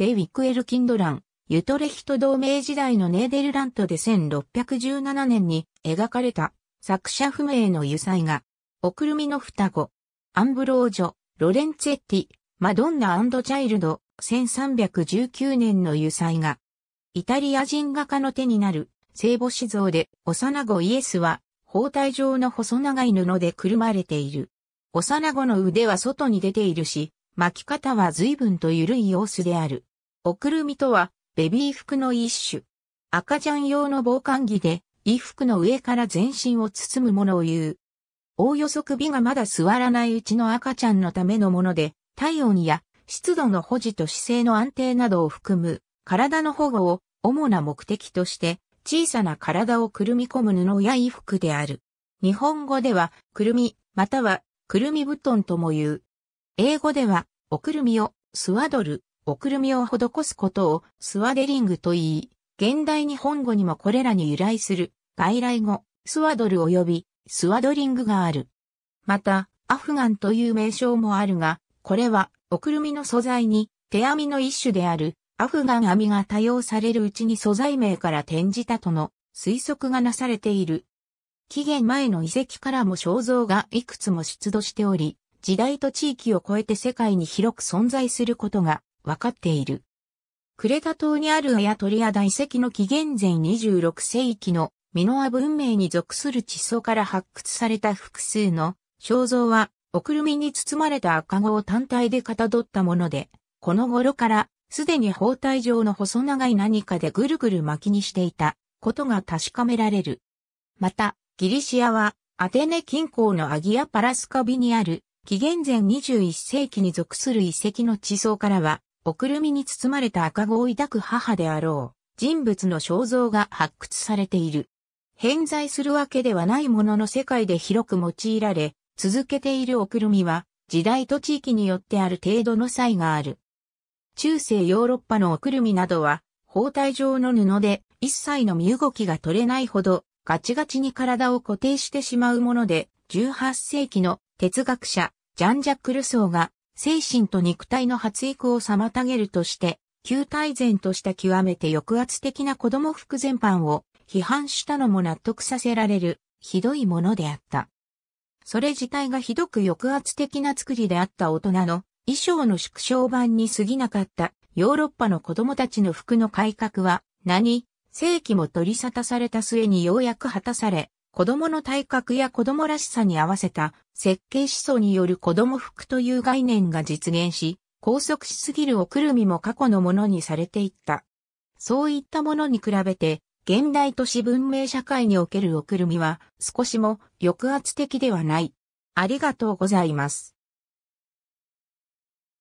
デ・イウィクエル・キンドラン、ユトレヒト同盟時代のネーデルラントで1617年に描かれた作者不明の油彩画、おくるみの双子、アンブロージョ、ロレンツェッティ、マドンナチャイルド、1319年の油彩画。イタリア人画家の手になる聖母子像で幼子イエスは包帯状の細長い布でくるまれている。幼子の腕は外に出ているし、巻き方は随分と緩い様子である。おくるみとは、ベビー服の一種。赤ちゃん用の防寒着で、衣服の上から全身を包むものを言う。おおよそ首がまだ座らないうちの赤ちゃんのためのもので、体温や湿度の保持と姿勢の安定などを含む、体の保護を主な目的として、小さな体をくるみ込む布や衣服である。日本語では、くるみ、または、くるみ布団とも言う。英語では、おくるみを、スワドル、おくるみを施すことをスワデリングと言い、現代日本語にもこれらに由来する外来語、スワドル及びスワドリングがある。また、アフガンという名称もあるが、これはおくるみの素材に手編みの一種であるアフガン編みが多用されるうちに素材名から転じたとの推測がなされている。紀元前の遺跡からも肖像がいくつも出土しており、時代と地域を超えて世界に広く存在することが分かっている。クレタ島にあるアヤトリア大石の紀元前26世紀のミノア文明に属する地層から発掘された複数の肖像は、おくるみに包まれた赤子を単体でかたどったもので、この頃からすでに包帯状の細長い何かでぐるぐる巻きにしていたことが確かめられる。また、ギリシアはアテネ近郊のアギアパラスカビにある紀元前21世紀に属する遺跡の地層からは、おくるみに包まれた赤子を抱く母であろう、人物の肖像が発掘されている。偏在するわけではないものの世界で広く用いられ、続けているおくるみは、時代と地域によってある程度の差異がある。中世ヨーロッパのおくるみなどは、包帯状の布で一切の身動きが取れないほど、ガチガチに体を固定してしまうもので、18世紀の哲学者、ジャンジャック・ルソーが精神と肉体の発育を妨げるとして、旧大前とした極めて抑圧的な子供服全般を批判したのも納得させられる、ひどいものであった。それ自体がひどく抑圧的な作りであった大人の衣装の縮小版に過ぎなかったヨーロッパの子供たちの服の改革は何世紀も取り沙汰された末にようやく果たされ、子供の体格や子供らしさに合わせた設計思想による子供服という概念が実現し、拘束しすぎるおくるみも過去のものにされていった。そういったものに比べて、現代都市文明社会におけるおくるみは少しも抑圧的ではない。ありがとうございます。